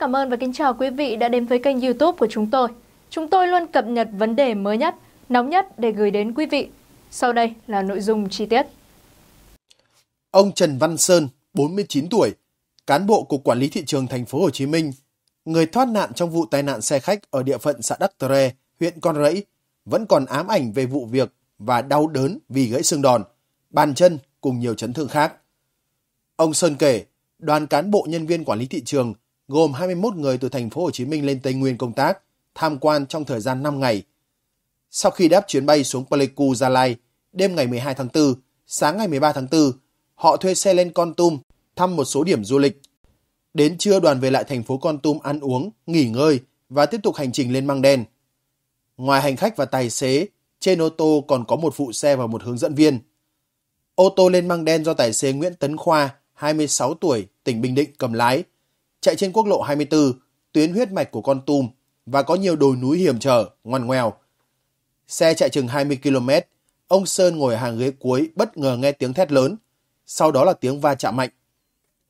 cảm ơn và kính chào quý vị đã đến với kênh youtube của chúng tôi. Chúng tôi luôn cập nhật vấn đề mới nhất, nóng nhất để gửi đến quý vị. Sau đây là nội dung chi tiết. Ông Trần Văn Sơn, 49 tuổi, cán bộ Cục Quản lý Thị trường Thành phố Hồ Chí Minh, người thoát nạn trong vụ tai nạn xe khách ở địa phận xã Đắc Tre, huyện Con Rẫy, vẫn còn ám ảnh về vụ việc và đau đớn vì gãy xương đòn, bàn chân cùng nhiều chấn thương khác. Ông Sơn kể, đoàn cán bộ nhân viên quản lý thị trường gồm 21 người từ thành phố Hồ Chí Minh lên Tây Nguyên công tác, tham quan trong thời gian 5 ngày. Sau khi đáp chuyến bay xuống Pleiku, Gia Lai, đêm ngày 12 tháng 4, sáng ngày 13 tháng 4, họ thuê xe lên Con Tum thăm một số điểm du lịch. Đến trưa đoàn về lại thành phố Con Tum ăn uống, nghỉ ngơi và tiếp tục hành trình lên Măng Đen. Ngoài hành khách và tài xế, trên ô tô còn có một phụ xe và một hướng dẫn viên. Ô tô lên Măng Đen do tài xế Nguyễn Tấn Khoa, 26 tuổi, tỉnh Bình Định cầm lái – chạy trên quốc lộ 24, tuyến huyết mạch của con Tum và có nhiều đồi núi hiểm trở, ngoằn ngoèo. Xe chạy chừng 20 km, ông Sơn ngồi hàng ghế cuối bất ngờ nghe tiếng thét lớn, sau đó là tiếng va chạm mạnh.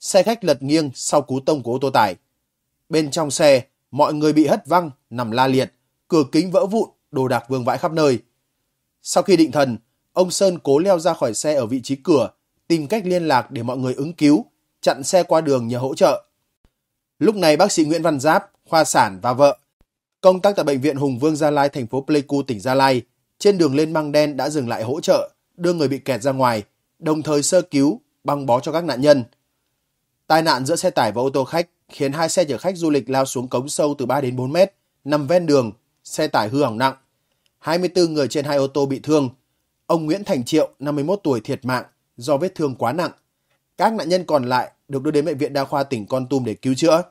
Xe khách lật nghiêng sau cú tông của ô tô tải. Bên trong xe, mọi người bị hất văng, nằm la liệt, cửa kính vỡ vụn, đồ đạc vương vãi khắp nơi. Sau khi định thần, ông Sơn cố leo ra khỏi xe ở vị trí cửa, tìm cách liên lạc để mọi người ứng cứu, chặn xe qua đường nhờ hỗ trợ. Lúc này bác sĩ Nguyễn Văn Giáp, khoa sản và vợ, công tác tại bệnh viện Hùng Vương Gia Lai thành phố Pleiku tỉnh Gia Lai, trên đường lên Măng Đen đã dừng lại hỗ trợ, đưa người bị kẹt ra ngoài, đồng thời sơ cứu, băng bó cho các nạn nhân. Tai nạn giữa xe tải và ô tô khách khiến hai xe chở khách du lịch lao xuống cống sâu từ 3 đến 4 mét, nằm ven đường, xe tải hư hỏng nặng. 24 người trên hai ô tô bị thương. Ông Nguyễn Thành Triệu, 51 tuổi thiệt mạng do vết thương quá nặng. Các nạn nhân còn lại được đưa đến Bệnh viện Đa khoa tỉnh Con Tum để cứu chữa.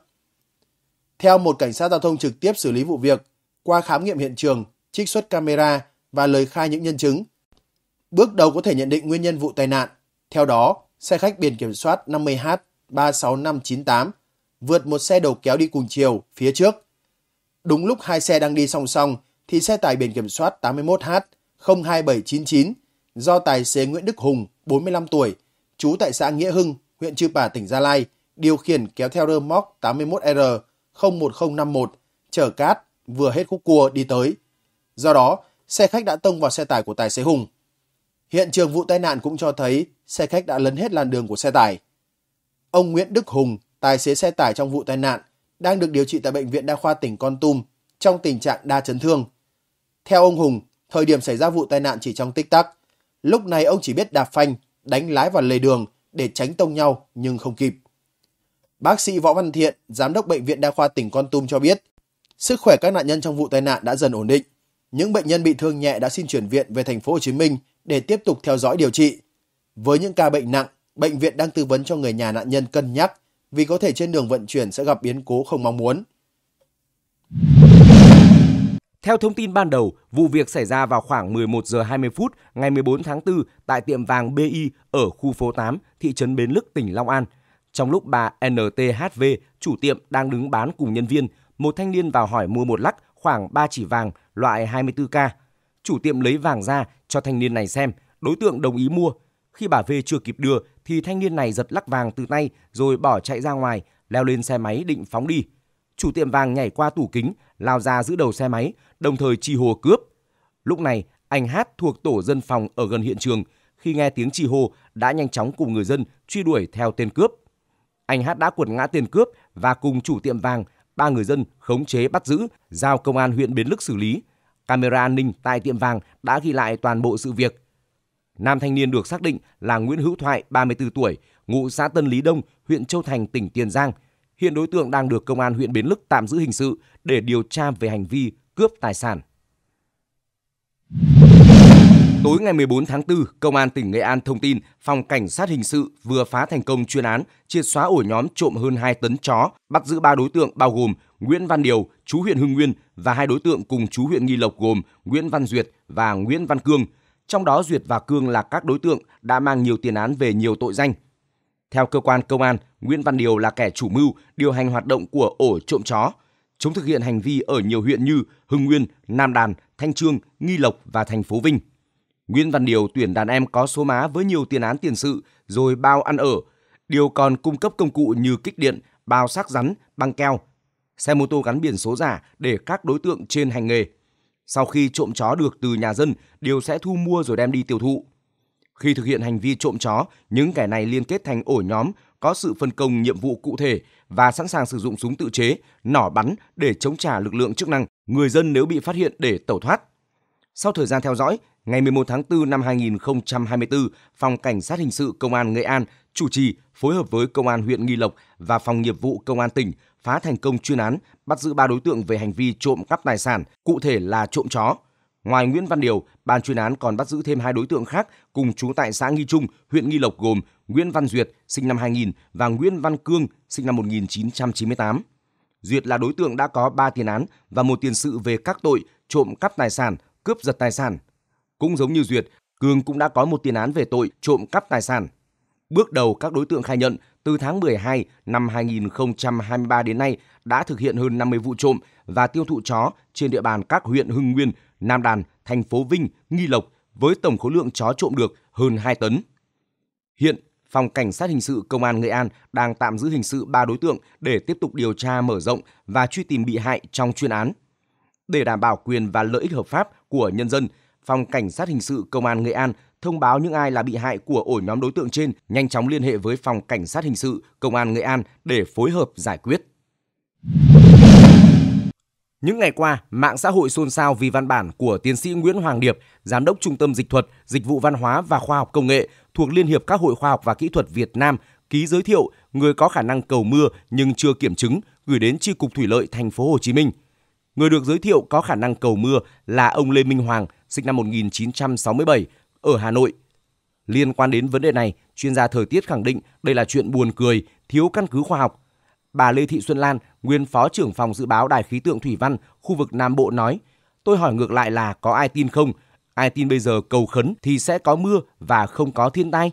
Theo một cảnh sát giao thông trực tiếp xử lý vụ việc, qua khám nghiệm hiện trường, trích xuất camera và lời khai những nhân chứng, bước đầu có thể nhận định nguyên nhân vụ tai nạn. Theo đó, xe khách biển kiểm soát 50H 36598 vượt một xe đầu kéo đi cùng chiều phía trước. Đúng lúc hai xe đang đi song song thì xe tải biển kiểm soát 81H 02799 do tài xế Nguyễn Đức Hùng, 45 tuổi, trú tại xã Nghĩa Hưng, huyện Chư Pả, tỉnh Gia Lai, điều khiển kéo theo rơ móc 81R01051 chở cát vừa hết khúc cua đi tới. Do đó, xe khách đã tông vào xe tải của tài xế Hùng. Hiện trường vụ tai nạn cũng cho thấy xe khách đã lấn hết làn đường của xe tải. Ông Nguyễn Đức Hùng, tài xế xe tải trong vụ tai nạn, đang được điều trị tại Bệnh viện Đa khoa tỉnh Con Tum trong tình trạng đa chấn thương. Theo ông Hùng, thời điểm xảy ra vụ tai nạn chỉ trong tích tắc. Lúc này ông chỉ biết đạp phanh, đánh lái vào lề đường – để tránh tông nhau nhưng không kịp. Bác sĩ Võ Văn Thiện, Giám đốc Bệnh viện Đa khoa tỉnh Con Tum cho biết, sức khỏe các nạn nhân trong vụ tai nạn đã dần ổn định. Những bệnh nhân bị thương nhẹ đã xin chuyển viện về thành phố Hồ Chí Minh để tiếp tục theo dõi điều trị. Với những ca bệnh nặng, bệnh viện đang tư vấn cho người nhà nạn nhân cân nhắc vì có thể trên đường vận chuyển sẽ gặp biến cố không mong muốn. Theo thông tin ban đầu, vụ việc xảy ra vào khoảng 11 giờ 20 phút ngày 14 tháng 4 tại tiệm vàng BI ở khu phố 8, thị trấn Bến Lức, tỉnh Long An. Trong lúc bà NTHV, chủ tiệm đang đứng bán cùng nhân viên, một thanh niên vào hỏi mua một lắc khoảng 3 chỉ vàng loại 24K. Chủ tiệm lấy vàng ra cho thanh niên này xem, đối tượng đồng ý mua. Khi bà V chưa kịp đưa thì thanh niên này giật lắc vàng từ tay rồi bỏ chạy ra ngoài, leo lên xe máy định phóng đi chủ tiệm vàng nhảy qua tủ kính, lao ra giữ đầu xe máy, đồng thời chi hô cướp. Lúc này, anh Hát thuộc tổ dân phòng ở gần hiện trường, khi nghe tiếng chi hô đã nhanh chóng cùng người dân truy đuổi theo tên cướp. Anh Hát đã quật ngã tên cướp và cùng chủ tiệm vàng, ba người dân khống chế bắt giữ, giao công an huyện Bến Lức xử lý. Camera an ninh tại tiệm vàng đã ghi lại toàn bộ sự việc. Nam thanh niên được xác định là Nguyễn Hữu Thoại, 34 tuổi, ngụ xã Tân Lý Đông, huyện Châu Thành, tỉnh Tiền Giang – Hiện đối tượng đang được công an huyện Bến Lức tạm giữ hình sự để điều tra về hành vi cướp tài sản. Tối ngày 14 tháng 4, Công an tỉnh Nghệ An thông tin Phòng Cảnh sát Hình sự vừa phá thành công chuyên án triệt xóa ổ nhóm trộm hơn 2 tấn chó, bắt giữ 3 đối tượng bao gồm Nguyễn Văn Điều, chú huyện Hưng Nguyên và hai đối tượng cùng chú huyện Nghi Lộc gồm Nguyễn Văn Duyệt và Nguyễn Văn Cương. Trong đó Duyệt và Cương là các đối tượng đã mang nhiều tiền án về nhiều tội danh. Theo cơ quan công an, Nguyễn Văn Điều là kẻ chủ mưu điều hành hoạt động của ổ trộm chó. Chúng thực hiện hành vi ở nhiều huyện như Hưng Nguyên, Nam Đàn, Thanh Trương, Nghi Lộc và thành phố Vinh. Nguyễn Văn Điều tuyển đàn em có số má với nhiều tiền án tiền sự rồi bao ăn ở. Điều còn cung cấp công cụ như kích điện, bao xác rắn, băng keo, xe mô tô gắn biển số giả để các đối tượng trên hành nghề. Sau khi trộm chó được từ nhà dân, Điều sẽ thu mua rồi đem đi tiêu thụ. Khi thực hiện hành vi trộm chó, những kẻ này liên kết thành ổ nhóm, có sự phân công nhiệm vụ cụ thể và sẵn sàng sử dụng súng tự chế, nỏ bắn để chống trả lực lượng chức năng, người dân nếu bị phát hiện để tẩu thoát. Sau thời gian theo dõi, ngày 11 tháng 4 năm 2024, Phòng Cảnh sát Hình sự Công an Nghệ An chủ trì phối hợp với Công an huyện Nghi Lộc và Phòng nghiệp vụ Công an tỉnh phá thành công chuyên án, bắt giữ 3 đối tượng về hành vi trộm cắp tài sản, cụ thể là trộm chó. Ngoài Nguyễn Văn Điều, ban chuyên án còn bắt giữ thêm hai đối tượng khác cùng trú tại xã Nghi Trung, huyện Nghi Lộc gồm Nguyễn Văn Duyệt, sinh năm 2000 và Nguyễn Văn Cương, sinh năm 1998. Duyệt là đối tượng đã có 3 tiền án và một tiền sự về các tội trộm cắp tài sản, cướp giật tài sản. Cũng giống như Duyệt, Cương cũng đã có một tiền án về tội trộm cắp tài sản. Bước đầu các đối tượng khai nhận từ tháng 12 năm 2023 đến nay đã thực hiện hơn 50 vụ trộm và tiêu thụ chó trên địa bàn các huyện Hưng Nguyên, Nam Đàn, thành phố Vinh, Nghi Lộc với tổng khối lượng chó trộm được hơn 2 tấn. Hiện, Phòng Cảnh sát Hình sự Công an Nghệ An đang tạm giữ hình sự 3 đối tượng để tiếp tục điều tra mở rộng và truy tìm bị hại trong chuyên án. Để đảm bảo quyền và lợi ích hợp pháp của nhân dân, Phòng Cảnh sát Hình sự Công an Nghệ An thông báo những ai là bị hại của ổ nhóm đối tượng trên nhanh chóng liên hệ với Phòng Cảnh sát Hình sự Công an Nghệ An để phối hợp giải quyết. Những ngày qua, mạng xã hội xôn xao vì văn bản của tiến sĩ Nguyễn Hoàng Điệp, giám đốc Trung tâm Dịch thuật, Dịch vụ Văn hóa và Khoa học Công nghệ thuộc Liên hiệp các hội khoa học và kỹ thuật Việt Nam ký giới thiệu người có khả năng cầu mưa nhưng chưa kiểm chứng gửi đến Chi cục Thủy lợi Thành phố Hồ Chí Minh. Người được giới thiệu có khả năng cầu mưa là ông Lê Minh Hoàng, sinh năm 1967 ở Hà Nội. Liên quan đến vấn đề này, chuyên gia thời tiết khẳng định đây là chuyện buồn cười, thiếu căn cứ khoa học. Bà Lê Thị Xuân Lan, nguyên phó trưởng phòng dự báo Đài khí tượng thủy văn khu vực Nam Bộ nói, tôi hỏi ngược lại là có ai tin không? Ai tin bây giờ cầu khấn thì sẽ có mưa và không có thiên tai?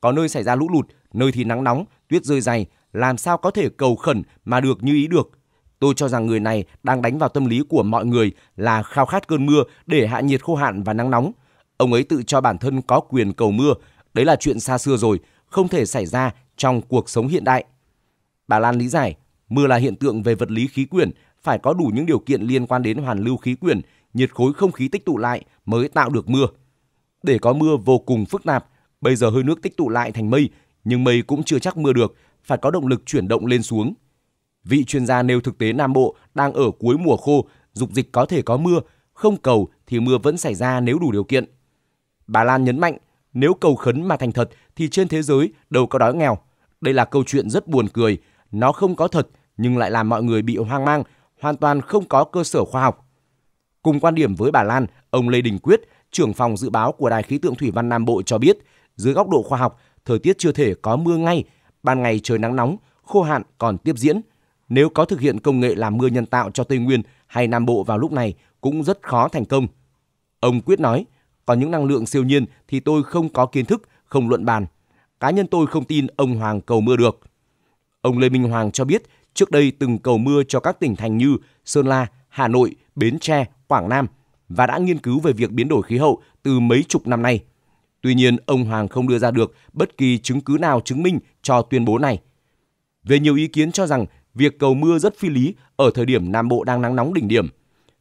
Có nơi xảy ra lũ lụt, nơi thì nắng nóng, tuyết rơi dày, làm sao có thể cầu khẩn mà được như ý được? Tôi cho rằng người này đang đánh vào tâm lý của mọi người là khao khát cơn mưa để hạ nhiệt khô hạn và nắng nóng. Ông ấy tự cho bản thân có quyền cầu mưa, đấy là chuyện xa xưa rồi, không thể xảy ra trong cuộc sống hiện đại. Bà Lan lý giải, Mưa là hiện tượng về vật lý khí quyển, phải có đủ những điều kiện liên quan đến hoàn lưu khí quyển, nhiệt khối không khí tích tụ lại mới tạo được mưa. Để có mưa vô cùng phức tạp, bây giờ hơi nước tích tụ lại thành mây, nhưng mây cũng chưa chắc mưa được, phải có động lực chuyển động lên xuống. Vị chuyên gia nêu thực tế Nam Bộ đang ở cuối mùa khô, dục dịch có thể có mưa, không cầu thì mưa vẫn xảy ra nếu đủ điều kiện. Bà Lan nhấn mạnh, nếu cầu khấn mà thành thật thì trên thế giới đâu có đói nghèo. Đây là câu chuyện rất buồn cười, nó không có thật nhưng lại làm mọi người bị hoang mang, hoàn toàn không có cơ sở khoa học. Cùng quan điểm với bà Lan, ông Lê Đình Quyết, trưởng phòng dự báo của Đài khí tượng thủy văn Nam Bộ cho biết, dưới góc độ khoa học, thời tiết chưa thể có mưa ngay, ban ngày trời nắng nóng, khô hạn còn tiếp diễn. Nếu có thực hiện công nghệ làm mưa nhân tạo cho Tây Nguyên hay Nam Bộ vào lúc này cũng rất khó thành công. Ông Quyết nói, còn những năng lượng siêu nhiên thì tôi không có kiến thức, không luận bàn. Cá nhân tôi không tin ông Hoàng cầu mưa được. Ông Lê Minh Hoàng cho biết trước đây từng cầu mưa cho các tỉnh thành như Sơn La, Hà Nội, Bến Tre, Quảng Nam và đã nghiên cứu về việc biến đổi khí hậu từ mấy chục năm nay. Tuy nhiên, ông Hoàng không đưa ra được bất kỳ chứng cứ nào chứng minh cho tuyên bố này. Về nhiều ý kiến cho rằng việc cầu mưa rất phi lý ở thời điểm Nam Bộ đang nắng nóng đỉnh điểm.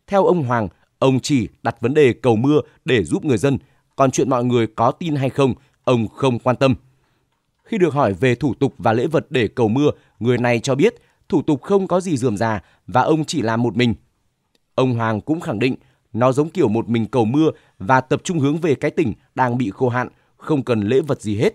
Theo ông Hoàng, ông chỉ đặt vấn đề cầu mưa để giúp người dân, còn chuyện mọi người có tin hay không, ông không quan tâm. Khi được hỏi về thủ tục và lễ vật để cầu mưa, người này cho biết – thủ tục không có gì dườm già và ông chỉ làm một mình. Ông Hoàng cũng khẳng định nó giống kiểu một mình cầu mưa và tập trung hướng về cái tỉnh đang bị khô hạn, không cần lễ vật gì hết.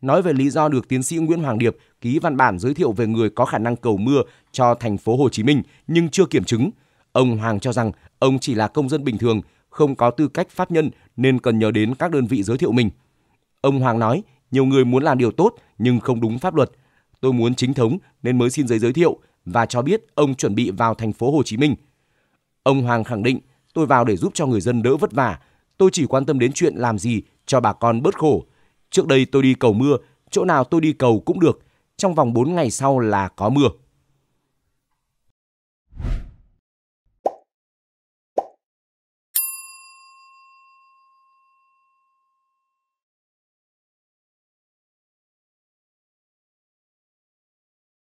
Nói về lý do được tiến sĩ Nguyễn Hoàng Điệp ký văn bản giới thiệu về người có khả năng cầu mưa cho thành phố Hồ Chí Minh nhưng chưa kiểm chứng, ông Hoàng cho rằng ông chỉ là công dân bình thường, không có tư cách pháp nhân nên cần nhờ đến các đơn vị giới thiệu mình. Ông Hoàng nói, nhiều người muốn làm điều tốt nhưng không đúng pháp luật, tôi muốn chính thống nên mới xin giấy giới thiệu và cho biết ông chuẩn bị vào thành phố Hồ Chí Minh. Ông Hoàng khẳng định, tôi vào để giúp cho người dân đỡ vất vả, tôi chỉ quan tâm đến chuyện làm gì cho bà con bớt khổ. Trước đây tôi đi cầu mưa, chỗ nào tôi đi cầu cũng được, trong vòng 4 ngày sau là có mưa.